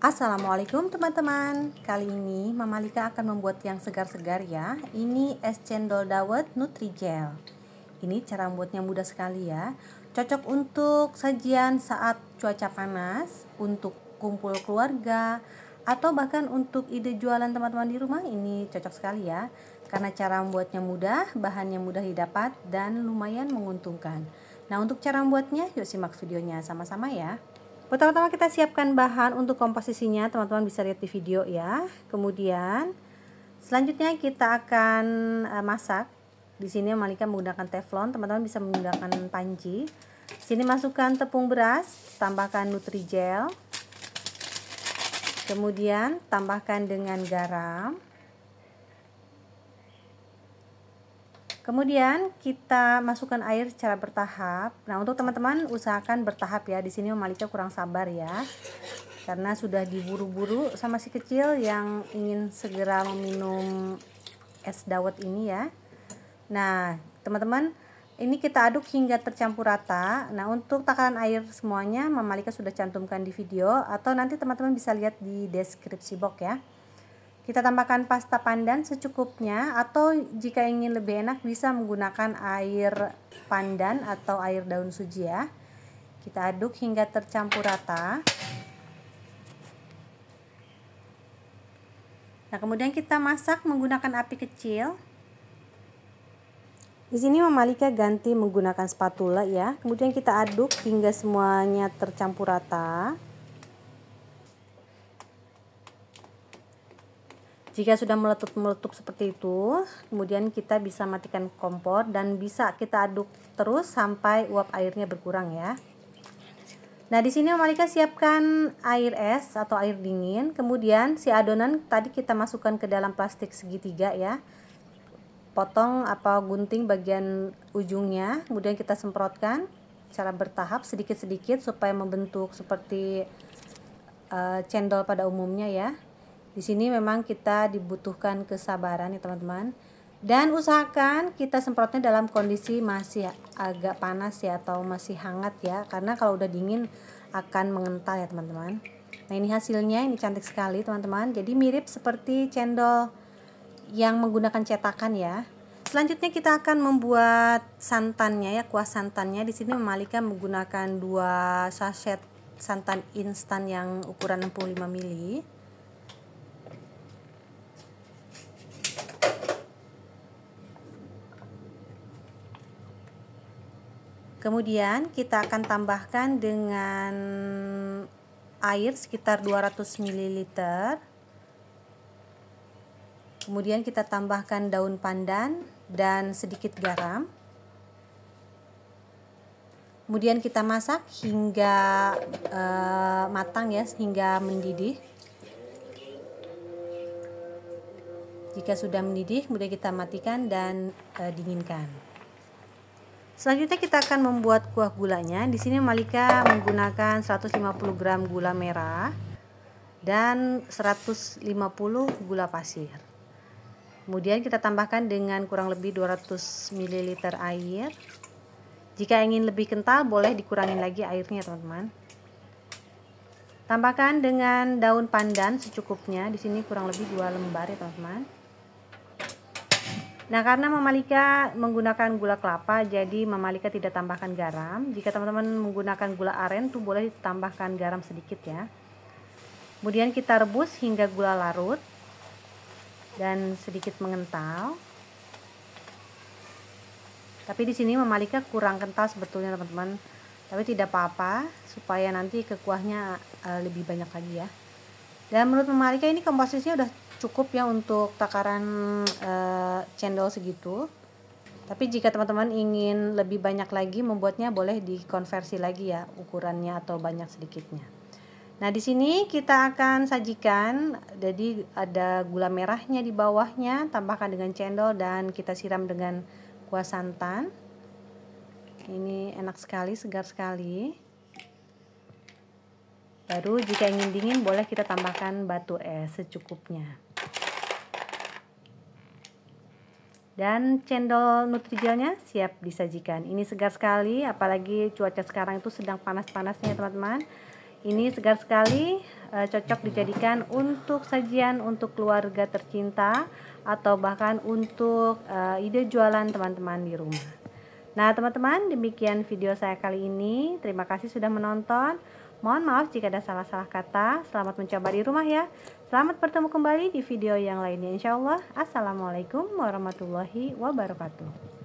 Assalamualaikum teman-teman Kali ini Mama Lika akan membuat yang segar-segar ya Ini es cendol dawet Nutrigel Ini cara membuatnya mudah sekali ya Cocok untuk sajian saat cuaca panas Untuk kumpul keluarga Atau bahkan untuk ide jualan teman-teman di rumah Ini cocok sekali ya Karena cara membuatnya mudah Bahannya mudah didapat Dan lumayan menguntungkan Nah untuk cara membuatnya yuk simak videonya sama-sama ya Pertama-tama kita siapkan bahan untuk komposisinya, teman-teman bisa lihat di video ya. Kemudian selanjutnya kita akan e, masak. Di sini Malika menggunakan teflon, teman-teman bisa menggunakan panci. Sini masukkan tepung beras, tambahkan nutrijel. Kemudian tambahkan dengan garam. Kemudian kita masukkan air secara bertahap. Nah, untuk teman-teman usahakan bertahap ya. Di sini Malika kurang sabar ya. Karena sudah diburu-buru sama si kecil yang ingin segera meminum es dawet ini ya. Nah, teman-teman, ini kita aduk hingga tercampur rata. Nah, untuk takaran air semuanya Mama Malika sudah cantumkan di video atau nanti teman-teman bisa lihat di deskripsi box ya. Kita tambahkan pasta pandan secukupnya atau jika ingin lebih enak bisa menggunakan air pandan atau air daun suji ya. Kita aduk hingga tercampur rata. Nah, kemudian kita masak menggunakan api kecil. Di sini Mama ganti menggunakan spatula ya. Kemudian kita aduk hingga semuanya tercampur rata. Jika sudah meletup-meletup seperti itu, kemudian kita bisa matikan kompor dan bisa kita aduk terus sampai uap airnya berkurang ya. Nah, di sini malika siapkan air es atau air dingin. Kemudian si adonan tadi kita masukkan ke dalam plastik segitiga ya. Potong apa gunting bagian ujungnya, kemudian kita semprotkan secara bertahap sedikit-sedikit supaya membentuk seperti uh, cendol pada umumnya ya. Di sini memang kita dibutuhkan kesabaran ya teman-teman. Dan usahakan kita semprotnya dalam kondisi masih agak panas ya atau masih hangat ya. Karena kalau udah dingin akan mengental ya teman-teman. Nah ini hasilnya ini cantik sekali teman-teman. Jadi mirip seperti cendol yang menggunakan cetakan ya. Selanjutnya kita akan membuat santannya ya, kuah santannya. Di sini Malika menggunakan dua sachet santan instan yang ukuran 65 ml. Kemudian kita akan tambahkan dengan air sekitar 200 ml. Kemudian kita tambahkan daun pandan dan sedikit garam. Kemudian kita masak hingga uh, matang ya, hingga mendidih. Jika sudah mendidih, kemudian kita matikan dan uh, dinginkan. Selanjutnya kita akan membuat kuah gulanya. Di sini Malika menggunakan 150 gram gula merah dan 150 gula pasir. Kemudian kita tambahkan dengan kurang lebih 200 ml air. Jika ingin lebih kental boleh dikurangin lagi airnya teman-teman. Tambahkan dengan daun pandan secukupnya. Di sini kurang lebih 2 lembar ya teman-teman. Nah, karena mamalika menggunakan gula kelapa, jadi mamalika tidak tambahkan garam. Jika teman-teman menggunakan gula aren, tuh boleh ditambahkan garam sedikit ya. Kemudian kita rebus hingga gula larut dan sedikit mengental. Tapi di sini mamalika kurang kental sebetulnya teman-teman. Tapi tidak apa-apa supaya nanti kekuahnya eh, lebih banyak lagi ya. Dan menurut memalika ini komposisinya udah cukup ya untuk takaran uh, cendol segitu tapi jika teman-teman ingin lebih banyak lagi membuatnya boleh dikonversi lagi ya ukurannya atau banyak sedikitnya. Nah, di sini kita akan sajikan. Jadi ada gula merahnya di bawahnya, tambahkan dengan cendol dan kita siram dengan kuah santan. Ini enak sekali, segar sekali. Baru jika ingin dingin boleh kita tambahkan batu es secukupnya. Dan cendol nutrijelnya siap disajikan. Ini segar sekali, apalagi cuaca sekarang itu sedang panas-panasnya ya, teman-teman. Ini segar sekali, eh, cocok dijadikan untuk sajian untuk keluarga tercinta atau bahkan untuk eh, ide jualan teman-teman di rumah. Nah, teman-teman, demikian video saya kali ini. Terima kasih sudah menonton. Mohon maaf jika ada salah-salah kata. Selamat mencoba di rumah ya. Selamat bertemu kembali di video yang lainnya insya Allah. Assalamualaikum warahmatullahi wabarakatuh.